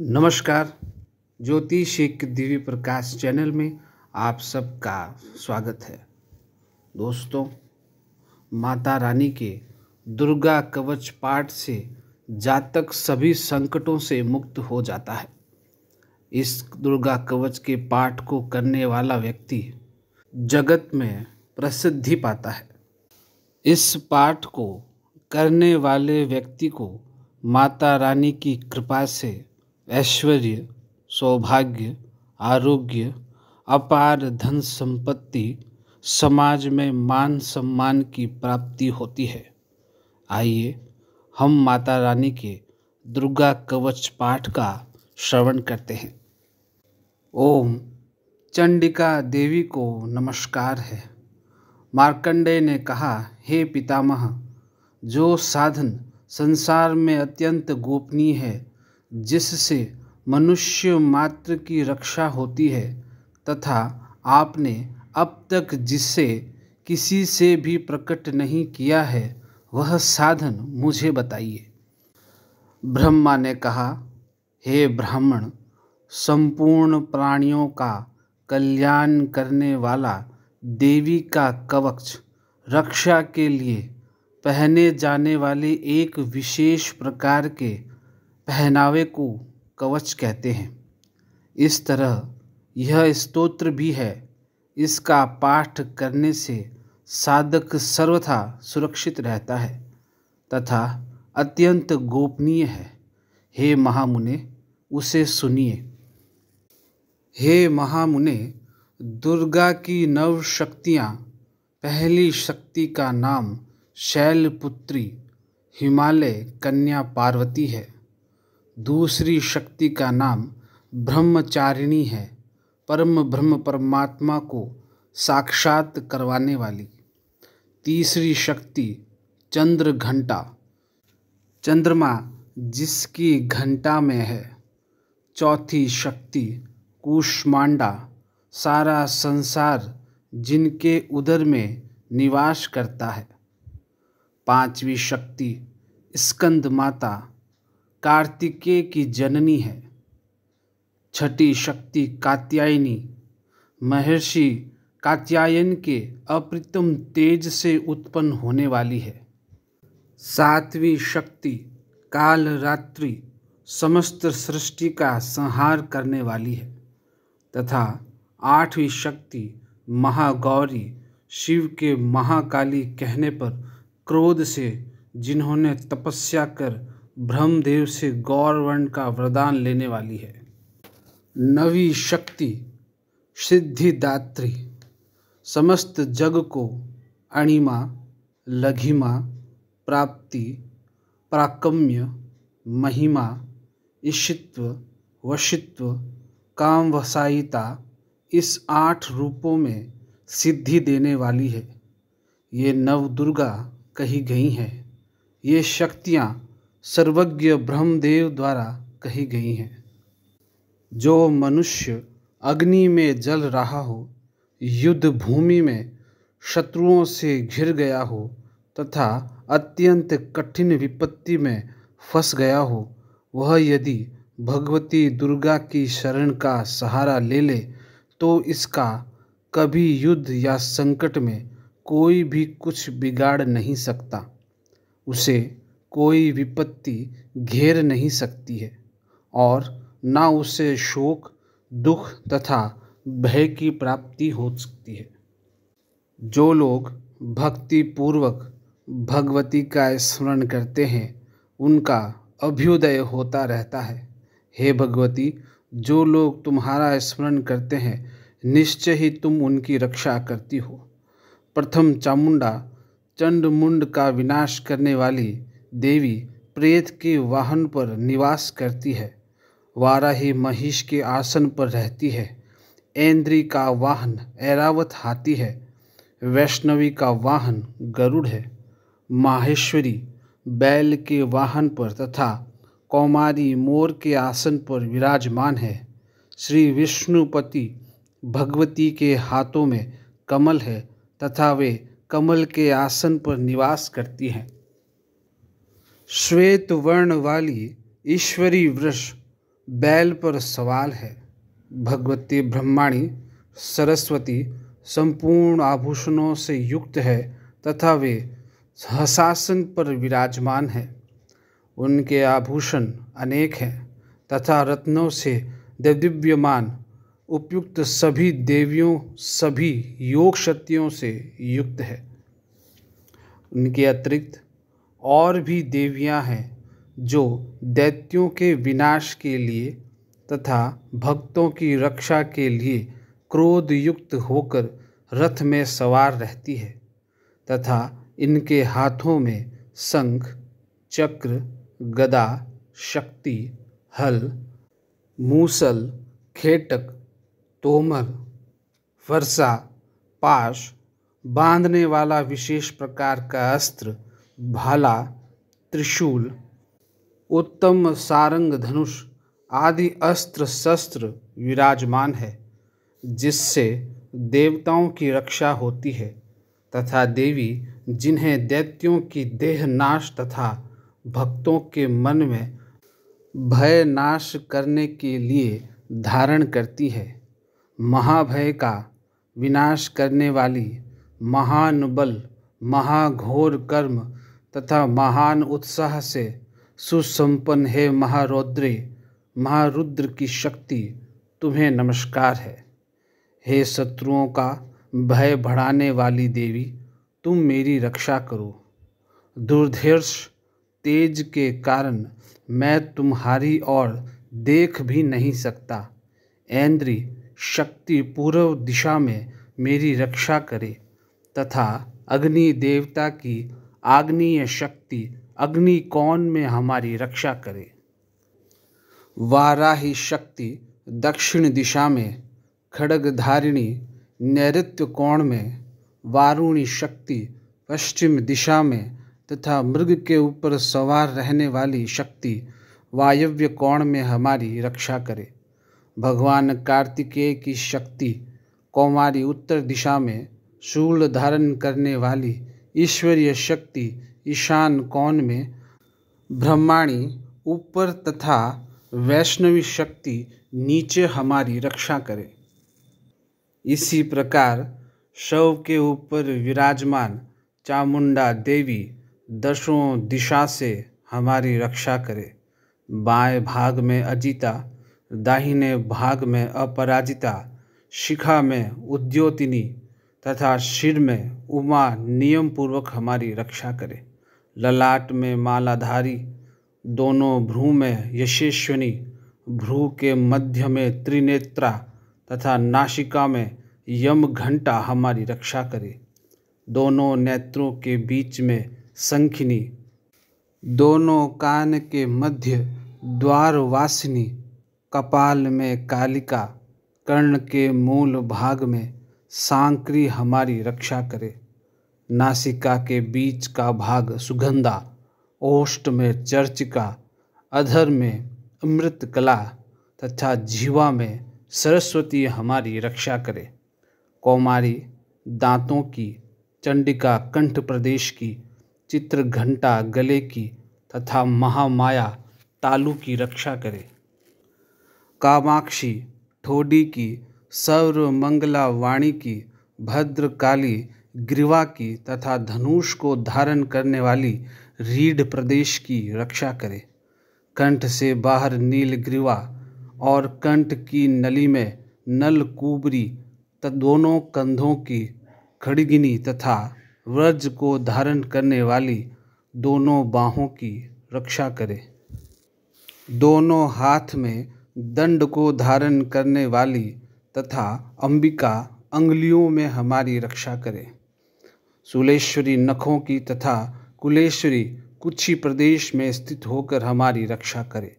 नमस्कार ज्योतिष एक दिव्य प्रकाश चैनल में आप सबका स्वागत है दोस्तों माता रानी के दुर्गा कवच पाठ से जातक सभी संकटों से मुक्त हो जाता है इस दुर्गा कवच के पाठ को करने वाला व्यक्ति जगत में प्रसिद्धि पाता है इस पाठ को करने वाले व्यक्ति को माता रानी की कृपा से ऐश्वर्य सौभाग्य आरोग्य अपार धन संपत्ति समाज में मान सम्मान की प्राप्ति होती है आइए हम माता रानी के दुर्गा कवच पाठ का श्रवण करते हैं ओम चंडिका देवी को नमस्कार है मार्कंडेय ने कहा हे पितामह जो साधन संसार में अत्यंत गोपनीय है जिससे मनुष्य मात्र की रक्षा होती है तथा आपने अब तक जिसे किसी से भी प्रकट नहीं किया है वह साधन मुझे बताइए ब्रह्मा ने कहा हे ब्राह्मण संपूर्ण प्राणियों का कल्याण करने वाला देवी का कवच रक्षा के लिए पहने जाने वाले एक विशेष प्रकार के पहनावे को कवच कहते हैं इस तरह यह स्तोत्र भी है इसका पाठ करने से साधक सर्वथा सुरक्षित रहता है तथा अत्यंत गोपनीय है हे महामुने उसे सुनिए हे महामुने दुर्गा की नव शक्तियाँ पहली शक्ति का नाम शैलपुत्री हिमालय कन्या पार्वती है दूसरी शक्ति का नाम ब्रह्मचारिणी है परम ब्रह्म परमात्मा को साक्षात करवाने वाली तीसरी शक्ति चंद्र घंटा चंद्रमा जिसकी घंटा में है चौथी शक्ति कुष्मांडा सारा संसार जिनके उदर में निवास करता है पांचवी शक्ति स्कंद माता कार्तिकेय की जननी है छठी शक्ति कात्यायनी महर्षि कात्यायन के अप्रतिम तेज से उत्पन्न होने वाली है सातवीं शक्ति काल रात्रि समस्त सृष्टि का संहार करने वाली है तथा आठवीं शक्ति महागौरी शिव के महाकाली कहने पर क्रोध से जिन्होंने तपस्या कर ब्रह्मदेव से गौरवर्ण का वरदान लेने वाली है नवी शक्ति सिद्धिदात्री समस्त जग को अणिमा लघिमा प्राप्ति प्राकम्य महिमा ईशित्व वशित्व कामवसायिता इस आठ रूपों में सिद्धि देने वाली है ये नवदुर्गा कही गई हैं ये शक्तियाँ सर्वज्ञ ब्रह्मदेव द्वारा कही गई हैं जो मनुष्य अग्नि में जल रहा हो युद्ध भूमि में शत्रुओं से घिर गया हो तथा अत्यंत कठिन विपत्ति में फंस गया हो वह यदि भगवती दुर्गा की शरण का सहारा ले ले तो इसका कभी युद्ध या संकट में कोई भी कुछ बिगाड़ नहीं सकता उसे कोई विपत्ति घेर नहीं सकती है और न उसे शोक दुख तथा भय की प्राप्ति हो सकती है जो लोग भक्ति पूर्वक भगवती का स्मरण करते हैं उनका अभ्युदय होता रहता है हे भगवती जो लोग तुम्हारा स्मरण करते हैं निश्चय ही तुम उनकी रक्षा करती हो प्रथम चामुंडा चंड मुंड का विनाश करने वाली देवी प्रेत के वाहन पर निवास करती है वाराही महिष के आसन पर रहती है ऐन्द्री का वाहन ऐरावत हाथी है वैष्णवी का वाहन गरुड़ है माहेश्वरी बैल के वाहन पर तथा कौमारी मोर के आसन पर विराजमान है श्री विष्णुपति भगवती के हाथों में कमल है तथा वे कमल के आसन पर निवास करती हैं श्वेत वर्ण वाली ईश्वरी वृष बैल पर सवाल है भगवती ब्रह्माणी सरस्वती संपूर्ण आभूषणों से युक्त है तथा वे हसासन पर विराजमान है उनके आभूषण अनेक हैं तथा रत्नों से दिव्यमान उपयुक्त सभी देवियों सभी योग शक्तियों से युक्त है उनके अतिरिक्त और भी देवियाँ हैं जो दैत्यों के विनाश के लिए तथा भक्तों की रक्षा के लिए क्रोध युक्त होकर रथ में सवार रहती है तथा इनके हाथों में संख चक्र गदा शक्ति हल मूसल खेटक तोमर फरसा पाश बांधने वाला विशेष प्रकार का अस्त्र भाला त्रिशूल उत्तम सारंग धनुष आदि अस्त्र शस्त्र विराजमान है जिससे देवताओं की रक्षा होती है तथा देवी जिन्हें दैत्यों की देह नाश तथा भक्तों के मन में भय नाश करने के लिए धारण करती है महाभय का विनाश करने वाली महान बल महाघोर कर्म तथा महान उत्साह से सुसंपन्न है महारौद्रे महारुद्र की शक्ति तुम्हें नमस्कार है हे शत्रुओं का भय बढ़ाने वाली देवी तुम मेरी रक्षा करो दुर्धर्ष तेज के कारण मैं तुम्हारी ओर देख भी नहीं सकता ऐन्द्री शक्ति पूर्व दिशा में मेरी रक्षा करे तथा अग्नि देवता की आग्नीय शक्ति अग्नि कौन में हमारी रक्षा करे वाराही शक्ति दक्षिण दिशा में खड़गधारिणी नैत्य कोण में वारुणी शक्ति पश्चिम दिशा में तथा मृग के ऊपर सवार रहने वाली शक्ति वायव्य कोण में हमारी रक्षा करे भगवान कार्तिकेय की शक्ति कौमारी उत्तर दिशा में शूल धारण करने वाली ईश्वरीय शक्ति ईशान कौन में ब्रह्माणी ऊपर तथा वैष्णवी शक्ति नीचे हमारी रक्षा करे इसी प्रकार शव के ऊपर विराजमान चामुंडा देवी दशों दिशा से हमारी रक्षा करे बाएं भाग में अजिता दाहिने भाग में अपराजिता शिखा में उद्योतिनी तथा शिर में उमा नियम पूर्वक हमारी रक्षा करे ललाट में मालाधारी दोनों भ्रू में यशेश्वनी भ्रू के मध्य में त्रिनेत्रा तथा नासिका में यम घंटा हमारी रक्षा करे दोनों नेत्रों के बीच में संखिनी दोनों कान के मध्य द्वारवासिनी कपाल में कालिका कर्ण के मूल भाग में सांकरी हमारी रक्षा करे नासिका के बीच का भाग सुगंधा ओष्ट में चर्चिका अधर में अमृत कला तथा जीवा में सरस्वती हमारी रक्षा करे कौमारी दांतों की चंडिका कंठ प्रदेश की चित्र घंटा गले की तथा महामाया तालु की रक्षा करे कामाक्षी ठोडी की सौर मंगला वाणी की भद्रकाली ग्रीवा की तथा धनुष को धारण करने वाली रीढ़ प्रदेश की रक्षा करे कंठ से बाहर नील ग्रीवा और कंठ की नली में नलकूबरी दोनों कंधों की खड़गिनी तथा व्रज को धारण करने वाली दोनों बाहों की रक्षा करे दोनों हाथ में दंड को धारण करने वाली तथा अंबिका अंगुलियों में हमारी रक्षा करे सुलेश्वरी नखों की तथा कुलेश्वरी कुछी प्रदेश में स्थित होकर हमारी रक्षा करे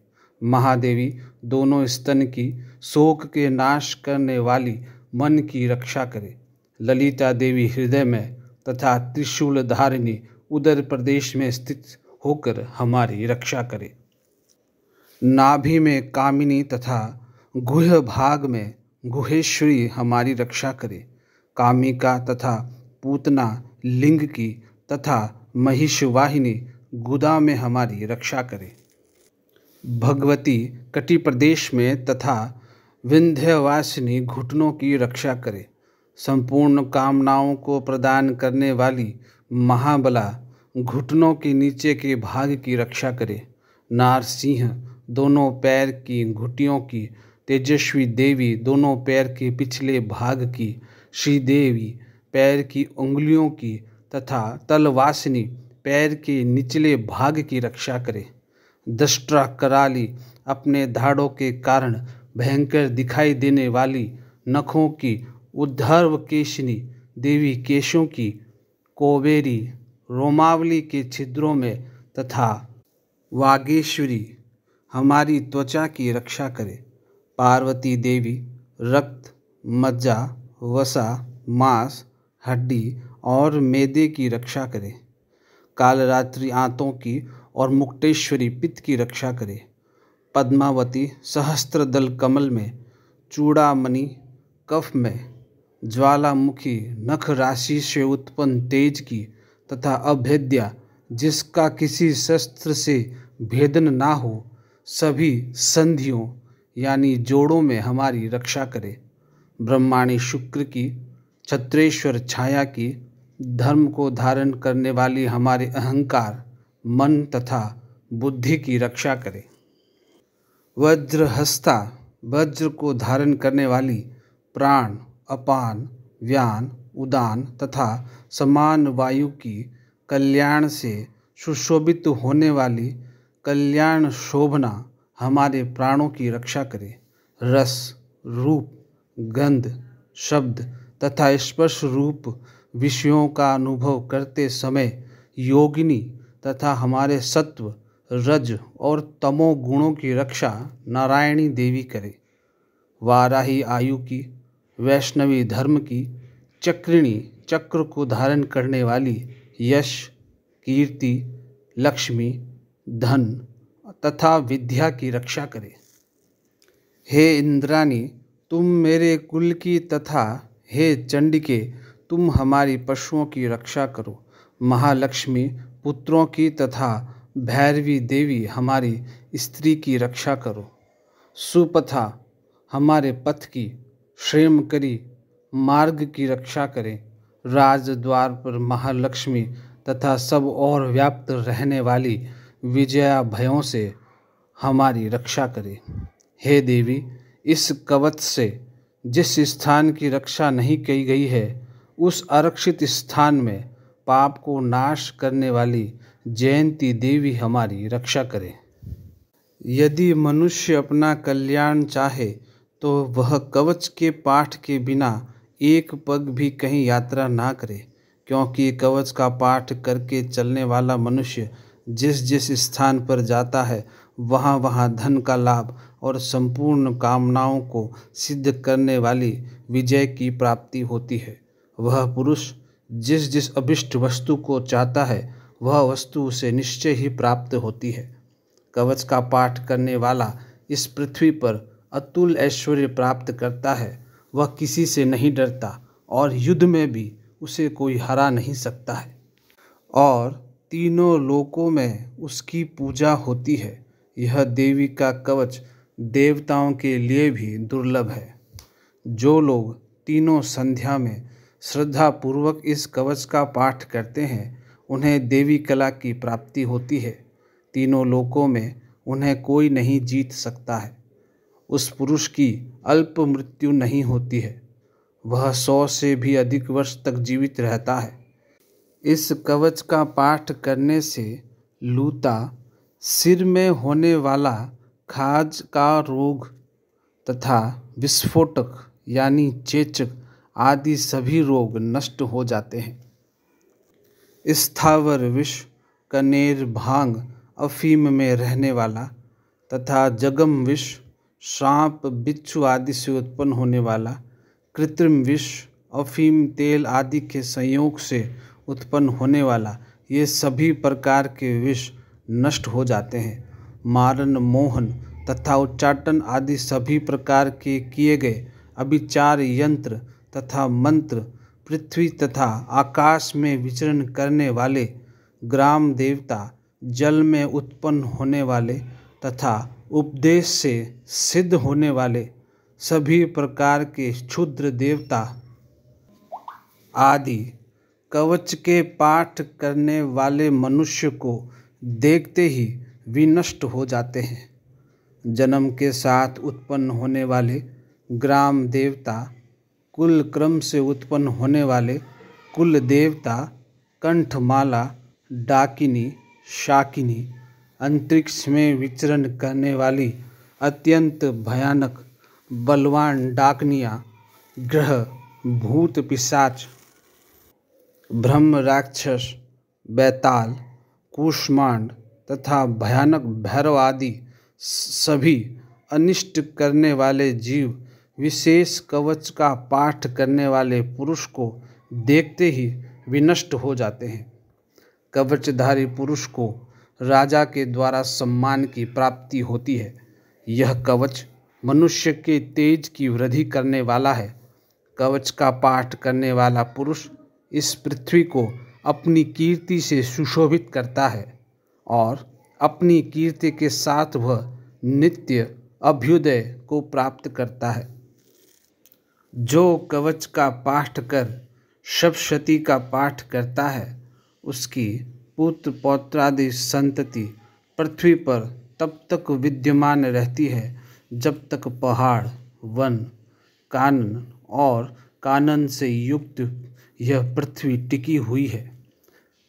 महादेवी दोनों स्तन की शोक के नाश करने वाली मन की रक्षा करे ललिता देवी हृदय में तथा त्रिशूल धारिणी उदर प्रदेश में स्थित होकर हमारी रक्षा करे नाभि में कामिनी तथा गुह भाग में गुहेश्वरी हमारी रक्षा करे कामिका तथा पूतना लिंग की तथा महिषवाहिनी गुदा में हमारी रक्षा करे भगवती कटी प्रदेश में तथा विंध्यवासिनी घुटनों की रक्षा करे संपूर्ण कामनाओं को प्रदान करने वाली महाबला घुटनों के नीचे के भाग की रक्षा करे नारसिंह दोनों पैर की घुटियों की तेजस्वी देवी दोनों पैर के पिछले भाग की श्रीदेवी पैर की उंगलियों की तथा तलवासिनी पैर के निचले भाग की रक्षा करे दष्ट्रा कराली अपने धाड़ों के कारण भयंकर दिखाई देने वाली नखों की उद्धर्व केशनी देवी केशों की कोवेरी रोमावली के छिद्रों में तथा वागेश्वरी हमारी त्वचा की रक्षा करे पार्वती देवी रक्त मज्जा वसा मांस हड्डी और मेदे की रक्षा करे कालरात्रि आंतों की और मुक्टेश्वरी पित्त की रक्षा करे पद्मावती सहस्त्र दल कमल में चूड़ामणि कफ में ज्वालामुखी नख राशि से उत्पन्न तेज की तथा अभेद्या जिसका किसी शस्त्र से भेदन ना हो सभी संधियों यानी जोड़ों में हमारी रक्षा करे ब्रह्माणी शुक्र की छत्रेश्वर छाया की धर्म को धारण करने वाली हमारे अहंकार मन तथा बुद्धि की रक्षा करे वज्रहस्ता वज्र को धारण करने वाली प्राण अपान व्यान उदान तथा समान वायु की कल्याण से सुशोभित होने वाली कल्याण शोभना हमारे प्राणों की रक्षा करे रस रूप गंध शब्द तथा स्पर्श रूप विषयों का अनुभव करते समय योगिनी तथा हमारे सत्व रज और तमो गुणों की रक्षा नारायणी देवी करे वाराही आयु की वैष्णवी धर्म की चक्रिणी चक्र को धारण करने वाली यश कीर्ति लक्ष्मी धन तथा विद्या की रक्षा करे हे इंद्राणी तुम मेरे कुल की तथा हे चंडिके तुम हमारी पशुओं की रक्षा करो महालक्ष्मी पुत्रों की तथा भैरवी देवी हमारी स्त्री की रक्षा करो सुपथा हमारे पथ की क्षेम करी मार्ग की रक्षा करें राजद्वार पर महालक्ष्मी तथा सब और व्याप्त रहने वाली विजया भयों से हमारी रक्षा करे हे देवी इस कवच से जिस स्थान की रक्षा नहीं की गई है उस आरक्षित स्थान में पाप को नाश करने वाली जयंती देवी हमारी रक्षा करे यदि मनुष्य अपना कल्याण चाहे तो वह कवच के पाठ के बिना एक पग भी कहीं यात्रा ना करे क्योंकि कवच का पाठ करके चलने वाला मनुष्य जिस जिस स्थान पर जाता है वहाँ वहाँ धन का लाभ और संपूर्ण कामनाओं को सिद्ध करने वाली विजय की प्राप्ति होती है वह पुरुष जिस जिस अभिष्ट वस्तु को चाहता है वह वस्तु उसे निश्चय ही प्राप्त होती है कवच का पाठ करने वाला इस पृथ्वी पर अतुल ऐश्वर्य प्राप्त करता है वह किसी से नहीं डरता और युद्ध में भी उसे कोई हरा नहीं सकता है और तीनों लोकों में उसकी पूजा होती है यह देवी का कवच देवताओं के लिए भी दुर्लभ है जो लोग तीनों संध्या में श्रद्धापूर्वक इस कवच का पाठ करते हैं उन्हें देवी कला की प्राप्ति होती है तीनों लोकों में उन्हें कोई नहीं जीत सकता है उस पुरुष की अल्प मृत्यु नहीं होती है वह सौ से भी अधिक वर्ष तक जीवित रहता है इस कवच का पाठ करने से लूता सिर में होने वाला खाज का रोग तथा विस्फोटक यानी चेचक आदि सभी रोग नष्ट हो जाते हैं स्थावर विष कनेर भांग अफीम में रहने वाला तथा जगम विष सांप बिच्छू आदि से उत्पन्न होने वाला कृत्रिम विष अफीम तेल आदि के संयोग से उत्पन्न होने वाला ये सभी प्रकार के विष नष्ट हो जाते हैं मारण मोहन तथा उच्चाटन आदि सभी प्रकार के किए गए अभिचार यंत्र तथा मंत्र पृथ्वी तथा आकाश में विचरण करने वाले ग्राम देवता जल में उत्पन्न होने वाले तथा उपदेश से सिद्ध होने वाले सभी प्रकार के क्षुद्र देवता आदि कवच के पाठ करने वाले मनुष्य को देखते ही विनष्ट हो जाते हैं जन्म के साथ उत्पन्न होने वाले ग्राम देवता कुल क्रम से उत्पन्न होने वाले कुल देवता कंठमाला डाकिनी शाकिनी अंतरिक्ष में विचरण करने वाली अत्यंत भयानक बलवान डाकनिया ग्रह भूत पिशाच ब्रह्म राक्षस बैताल कुष्मांड तथा भयानक भैरव आदि सभी अनिष्ट करने वाले जीव विशेष कवच का पाठ करने वाले पुरुष को देखते ही विनष्ट हो जाते हैं कवचधारी पुरुष को राजा के द्वारा सम्मान की प्राप्ति होती है यह कवच मनुष्य के तेज की वृद्धि करने वाला है कवच का पाठ करने वाला पुरुष इस पृथ्वी को अपनी कीर्ति से सुशोभित करता है और अपनी कीर्ति के साथ वह नित्य अभ्युदय को प्राप्त करता है जो कवच का पाठ कर शब्दशती का पाठ करता है उसकी पुत्र पौत्रादि संतति पृथ्वी पर तब तक विद्यमान रहती है जब तक पहाड़ वन कानन और कानन से युक्त यह पृथ्वी टिकी हुई है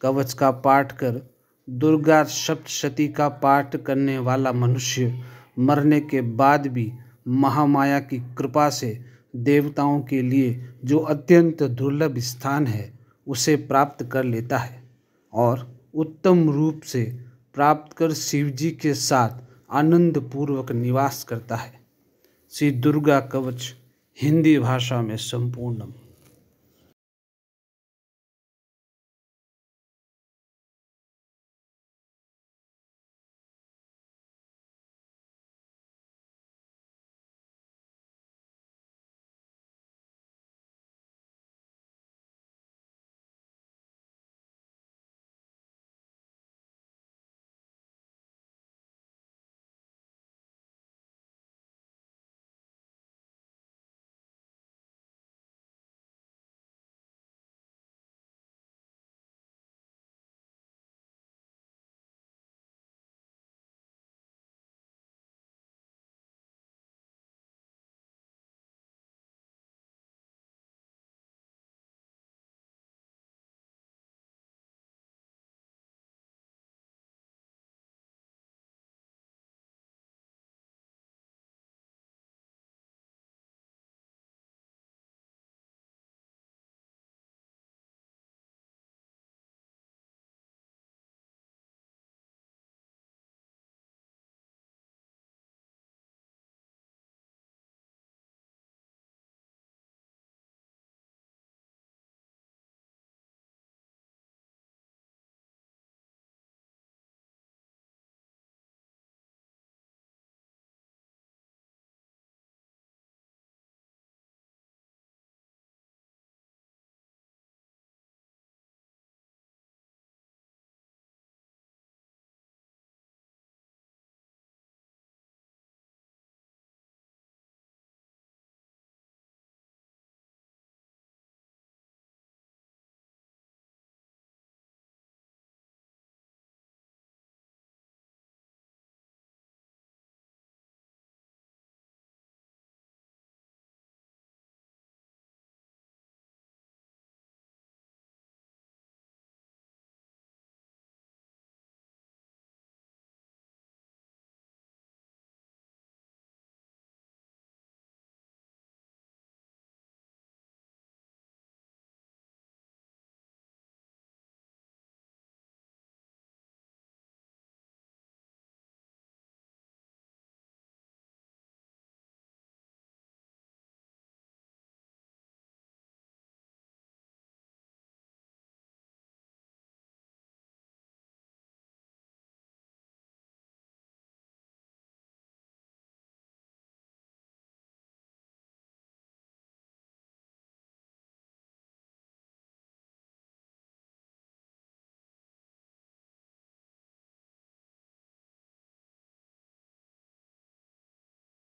कवच का पाठ कर दुर्गा सप्तशती का पाठ करने वाला मनुष्य मरने के बाद भी महामाया की कृपा से देवताओं के लिए जो अत्यंत दुर्लभ स्थान है उसे प्राप्त कर लेता है और उत्तम रूप से प्राप्त कर शिव जी के साथ आनंद पूर्वक निवास करता है श्री दुर्गा कवच हिंदी भाषा में संपूर्णम